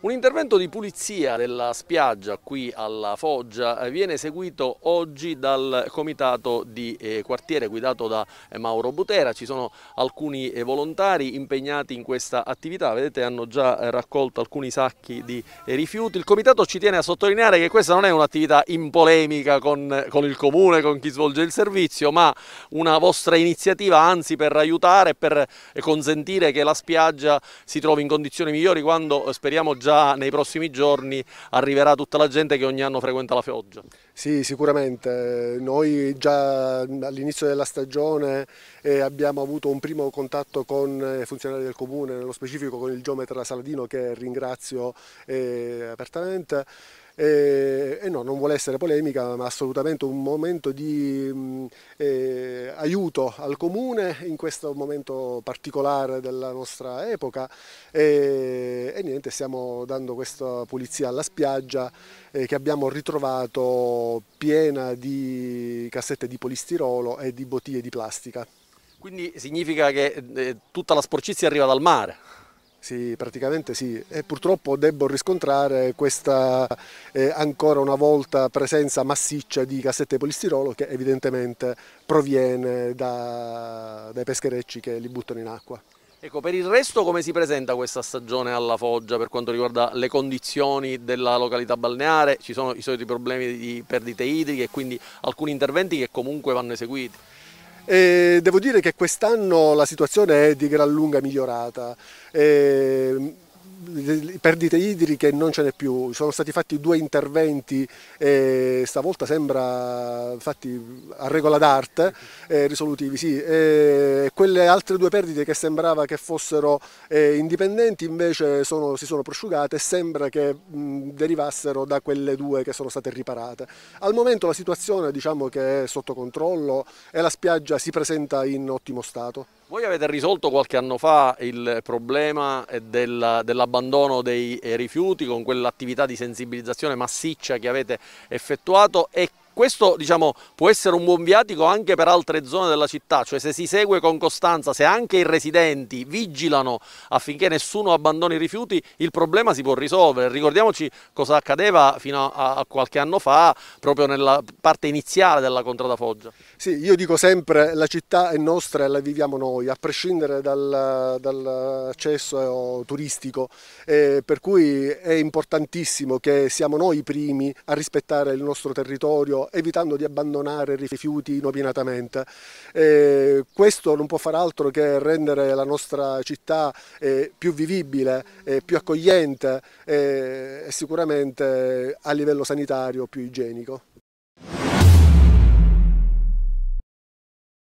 Un intervento di pulizia della spiaggia qui alla Foggia eh, viene seguito oggi dal comitato di eh, quartiere guidato da eh, Mauro Butera, ci sono alcuni volontari impegnati in questa attività, vedete hanno già raccolto alcuni sacchi di rifiuti, il comitato ci tiene a sottolineare che questa non è un'attività in polemica con, con il comune, con chi svolge il servizio, ma una vostra iniziativa anzi per aiutare, e per consentire che la spiaggia si trovi in condizioni migliori quando speriamo già già nei prossimi giorni arriverà tutta la gente che ogni anno frequenta la Fioggia. Sì, sicuramente. Noi già all'inizio della stagione eh, abbiamo avuto un primo contatto con i eh, funzionari del comune, nello specifico con il geometra Saladino che ringrazio eh, apertamente. E, eh, e no, non vuole essere polemica, ma assolutamente un momento di mm, eh, aiuto al comune in questo momento particolare della nostra epoca. E, eh, e niente, stiamo dando questa pulizia alla spiaggia eh, che abbiamo ritrovato piena di cassette di polistirolo e di bottiglie di plastica. Quindi significa che eh, tutta la sporcizia arriva dal mare? Sì, praticamente sì e purtroppo devo riscontrare questa eh, ancora una volta presenza massiccia di cassette polistirolo che evidentemente proviene da, dai pescherecci che li buttano in acqua. Ecco, per il resto come si presenta questa stagione alla Foggia per quanto riguarda le condizioni della località balneare? Ci sono i soliti problemi di perdite idriche e quindi alcuni interventi che comunque vanno eseguiti. E devo dire che quest'anno la situazione è di gran lunga migliorata. E ehm, perdite idriche non ce n'è più, sono stati fatti due interventi, eh, stavolta sembra fatti a regola d'arte, eh, risolutivi, sì. Eh, quelle altre due perdite che sembrava che fossero indipendenti invece sono, si sono prosciugate e sembra che mh, derivassero da quelle due che sono state riparate. Al momento la situazione diciamo che è sotto controllo e la spiaggia si presenta in ottimo stato. Voi avete risolto qualche anno fa il problema eh, del, dell'abbandono dei eh, rifiuti con quell'attività di sensibilizzazione massiccia che avete effettuato e questo diciamo, può essere un buon viatico anche per altre zone della città, cioè se si segue con costanza, se anche i residenti vigilano affinché nessuno abbandoni i rifiuti, il problema si può risolvere. Ricordiamoci cosa accadeva fino a, qualche anno fa, proprio nella parte iniziale della contrada Foggia. Sì, io dico sempre la città è nostra e la viviamo noi, a prescindere dal, dall'accesso eh, turistico, eh, per cui è importantissimo che siamo noi i primi a rispettare il nostro territorio evitando di abbandonare rifiuti inopinatamente. Eh, questo non può far altro che rendere la nostra città eh, più vivibile, eh, più accogliente eh, e sicuramente a livello sanitario più igienico.